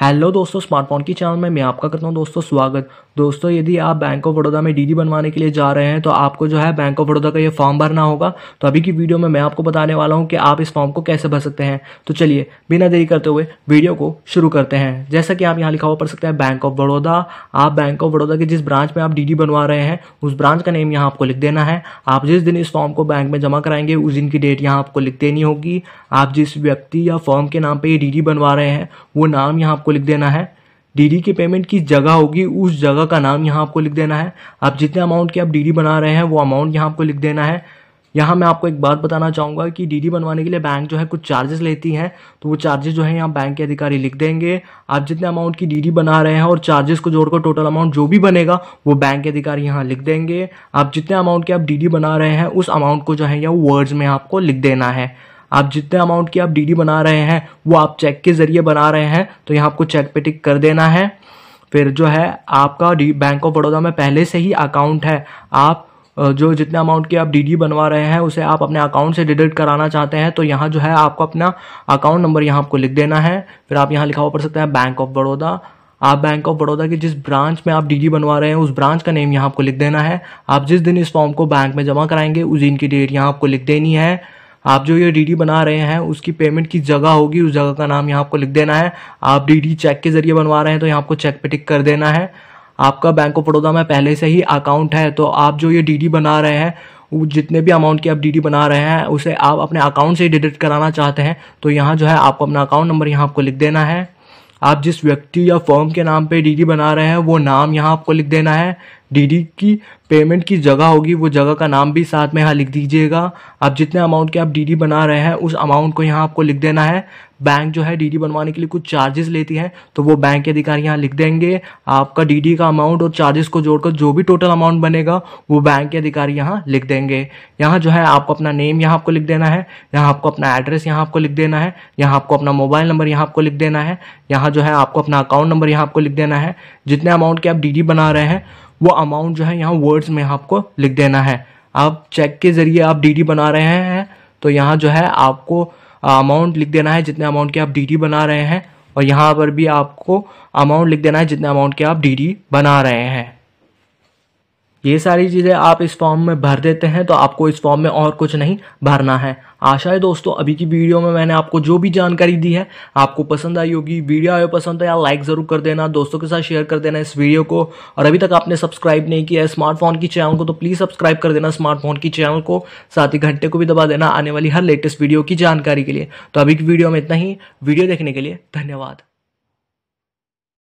hello दोस्तों smartphone की channel में मैं आपका करता हूं दोस्तों स्वागत दोस्तों यदि आप बैंक ऑफ बड़ौदा में डीडी बनवाने के लिए जा रहे हैं तो आपको जो है बैंक ऑफ बड़ौदा का ये फॉर्म भरना होगा तो अभी की वीडियो में मैं आपको बताने वाला हूं कि आप इस फॉर्म को कैसे भर सकते हैं तो चलिए बिना देरी करते हुए वीडियो को शुरू करते हैं जैसा कि आप यहाँ लिखा हुआ पढ़ सकते हैं बैंक ऑफ बड़ौदा आप बैंक ऑफ बड़ौदा के जिस ब्रांच में आप डी बनवा रहे हैं उस ब्रांच का नेम यहाँ आपको लिख देना है आप जिस दिन इस फॉर्म को बैंक में जमा कराएंगे उस दिन की डेट यहाँ आपको लिख देनी होगी आप जिस व्यक्ति या फॉर्म के नाम पर ये डी बनवा रहे हैं वो नाम यहाँ आपको लिख देना है डीडी की पेमेंट किस जगह होगी उस जगह का नाम यहाँ आपको लिख देना है आप जितने अमाउंट की आप डीडी बना रहे हैं वो अमाउंट यहाँ आपको लिख देना है यहाँ मैं आपको एक बात बताना चाहूँगा कि डीडी बनवाने के लिए बैंक जो है कुछ चार्जेस लेती हैं तो वो चार्जेस जो है यहाँ बैंक के अधिकारी लिख देंगे आप जितने अमाउंट की डीडी बना रहे हैं और चार्जेस को जोड़कर टोटल अमाउंट जो भी बनेगा वो बैंक के अधिकारी यहाँ लिख देंगे आप जितने अमाउंट की आप डीडी बना रहे हैं उस अमाउंट को जो है यहाँ वर्ड्स में आपको लिख देना है आप जितने अमाउंट की आप डीडी बना रहे हैं वो आप चेक के जरिए बना रहे हैं तो यहाँ आपको चेक पे टिक कर देना है फिर जो है आपका बैंक ऑफ बड़ौदा में पहले से ही अकाउंट है आप जो जितने अमाउंट की आप डीडी बनवा रहे हैं उसे आप अपने अकाउंट से डिडक्ट कराना चाहते हैं तो यहाँ जो है आपको अपना अकाउंट नंबर यहाँ आपको लिख देना है फिर आप यहाँ लिखा हुआ पढ़ सकते हैं बैंक ऑफ बड़ौदा आप बैंक ऑफ बड़ौदा के जिस ब्रांच में आप डीडी बनवा रहे हैं उस ब्रांच का नेम यहाँ आपको लिख देना है आप जिस दिन इस फॉर्म को बैंक में जमा कराएंगे उस दिन की डेट यहाँ आपको लिख देनी है आप जो ये डीडी बना रहे हैं उसकी पेमेंट की जगह होगी उस जगह का नाम यहाँ आपको लिख देना है आप डीडी चेक के जरिए बनवा रहे हैं तो यहाँ आपको चेक पे टिक कर देना है आपका बैंक ऑफ बड़ौदा में पहले से ही अकाउंट है तो आप जो ये डीडी बना रहे हैं जितने भी अमाउंट की आप डीडी बना रहे हैं उसे आप अपने अकाउंट से ही डिडक्ट कराना चाहते हैं तो यहाँ जो है आपको अपना अकाउंट नंबर यहाँ आपको लिख देना है आप जिस व्यक्ति या फॉर्म के नाम पे डीडी बना रहे हैं वो नाम यहाँ आपको लिख देना है डीडी की पेमेंट की जगह होगी वो जगह का नाम भी साथ में यहाँ लिख दीजिएगा आप जितने अमाउंट के आप डीडी बना रहे हैं उस अमाउंट को यहाँ आपको लिख देना है बैंक जो है डीडी बनवाने के लिए कुछ चार्जेस लेती है तो वो बैंक के अधिकारी यहाँ लिख देंगे आपका डीडी का अमाउंट और चार्जेस को जोड़कर जो भी टोटल अमाउंट बनेगा वो बैंक के अधिकारी यहाँ लिख देंगे यहाँ जो है आपको अपना नेम यहाँ आपको लिख देना है यहाँ आपको अपना एड्रेस यहाँ आपको लिख देना है यहाँ आपको अपना मोबाइल नंबर यहाँ आपको लिख देना है यहाँ जो है आपको अपना अकाउंट नंबर यहाँ आपको लिख देना है जितने अमाउंट के आप डी बना रहे हैं वो अमाउंट जो है यहाँ वर्ड्स में आपको लिख देना है आप चेक के ज़रिए आप डी बना रहे हैं तो यहाँ जो है आपको अमाउंट लिख देना है जितने अमाउंट के आप डी बना रहे हैं और यहाँ पर भी आपको अमाउंट लिख देना है जितने अमाउंट के आप डी बना रहे हैं ये सारी चीज़ें आप इस फॉर्म में भर देते हैं तो आपको इस फॉर्म में और कुछ नहीं भरना है आशा है दोस्तों अभी की वीडियो में मैंने आपको जो भी जानकारी दी है आपको पसंद आई होगी वीडियो आयो पसंद है यार लाइक ज़रूर कर देना दोस्तों के साथ शेयर कर देना इस वीडियो को और अभी तक आपने सब्सक्राइब नहीं किया है स्मार्टफोन की चैनल को तो प्लीज़ सब्सक्राइब कर देना स्मार्टफोन की चैनल को साथ ही घंटे को भी दबा देना आने वाली हर लेटेस्ट वीडियो की जानकारी के लिए तो अभी की वीडियो में इतना ही वीडियो देखने के लिए धन्यवाद